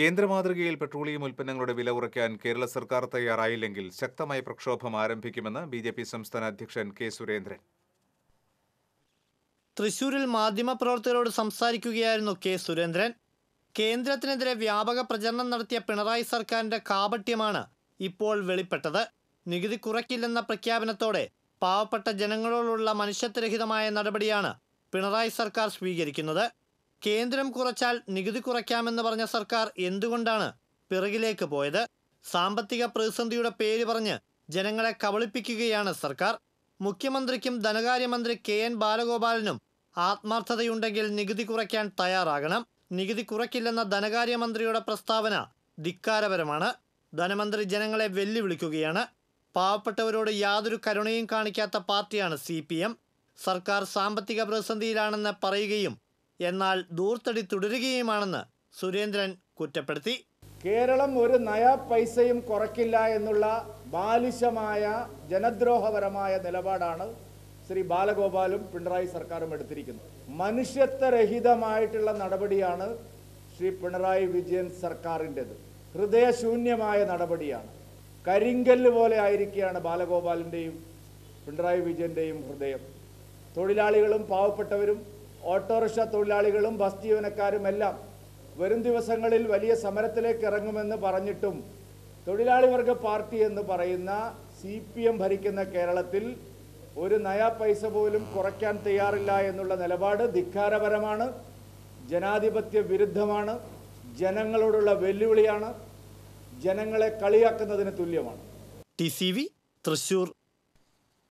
കേന്ദ്ര മാതൃകയിൽ പെട്രോളിയം ഉൽപ്പന്നങ്ങളുടെ വില കുറയ്ക്കാൻ കേരള സർക്കാർ തയ്യാറായില്ലെങ്കിൽ ശക്തമായ പ്രക്ഷോഭം ആരംഭിക്കുമെന്ന് ബി ജെ പി സംസ്ഥാന അധ്യക്ഷൻ കെ സുരേന്ദ്രൻ തൃശൂരിൽ മാധ്യമപ്രവർത്തകരോട് സംസാരിക്കുകയായിരുന്നു കെ സുരേന്ദ്രൻ കേന്ദ്രത്തിനെതിരെ വ്യാപക പ്രചരണം നടത്തിയ പിണറായി സർക്കാരിന്റെ കാപട്യമാണ് ഇപ്പോൾ വെളിപ്പെട്ടത് നികുതി കുറയ്ക്കില്ലെന്ന പ്രഖ്യാപനത്തോടെ പാവപ്പെട്ട ജനങ്ങളോടുള്ള മനുഷ്യത്വരഹിതമായ നടപടിയാണ് പിണറായി സർക്കാർ സ്വീകരിക്കുന്നത് കേന്ദ്രം കുറച്ചാൽ നികുതി കുറയ്ക്കാമെന്ന് പറഞ്ഞ സർക്കാർ എന്തുകൊണ്ടാണ് പിറകിലേക്ക് പോയത് സാമ്പത്തിക പ്രതിസന്ധിയുടെ പേര് പറഞ്ഞ് ജനങ്ങളെ കബളിപ്പിക്കുകയാണ് സർക്കാർ മുഖ്യമന്ത്രിക്കും ധനകാര്യമന്ത്രി കെ എൻ ബാലഗോപാലനും ആത്മാർത്ഥതയുണ്ടെങ്കിൽ നികുതി കുറയ്ക്കാൻ തയ്യാറാകണം നികുതി കുറയ്ക്കില്ലെന്ന ധനകാര്യമന്ത്രിയുടെ പ്രസ്താവന ധിക്കാരപരമാണ് ധനമന്ത്രി ജനങ്ങളെ വെല്ലുവിളിക്കുകയാണ് പാവപ്പെട്ടവരോട് യാതൊരു കരുണയും കാണിക്കാത്ത പാർട്ടിയാണ് സി സർക്കാർ സാമ്പത്തിക പ്രതിസന്ധിയിലാണെന്ന് പറയുകയും എന്നാൽ ദൂർത്തടി തുടരുകയുമാണെന്ന് സുരേന്ദ്രൻ കുറ്റപ്പെടുത്തി കേരളം ഒരു നയാ പൈസയും കുറയ്ക്കില്ല എന്നുള്ള ബാലിശമായ ജനദ്രോഹപരമായ നിലപാടാണ് ശ്രീ ബാലഗോപാലും പിണറായി സർക്കാരും എടുത്തിരിക്കുന്നത് മനുഷ്യത്വരഹിതമായിട്ടുള്ള നടപടിയാണ് ശ്രീ പിണറായി വിജയൻ സർക്കാരിൻ്റെത് ഹൃദയശൂന്യമായ നടപടിയാണ് കരിങ്കല്ല് പോലെ ആയിരിക്കുകയാണ് ബാലഗോപാലിൻ്റെയും പിണറായി വിജയൻ്റെയും ഹൃദയം തൊഴിലാളികളും പാവപ്പെട്ടവരും ഓട്ടോറിക്ഷ തൊഴിലാളികളും ബസ് ജീവനക്കാരും എല്ലാം വരും ദിവസങ്ങളിൽ വലിയ സമരത്തിലേക്ക് ഇറങ്ങുമെന്ന് പറഞ്ഞിട്ടും തൊഴിലാളി വർഗ പാർട്ടി എന്ന് പറയുന്ന സി പി എം ഭരിക്കുന്ന കേരളത്തിൽ ഒരു നയാ പൈസ പോലും കുറയ്ക്കാൻ തയ്യാറില്ല എന്നുള്ള നിലപാട് ധിക്കാരപരമാണ് ജനാധിപത്യ വിരുദ്ധമാണ് ജനങ്ങളോടുള്ള വെല്ലുവിളിയാണ് ജനങ്ങളെ കളിയാക്കുന്നതിന് തുല്യമാണ് ടി സി വി തൃശൂർ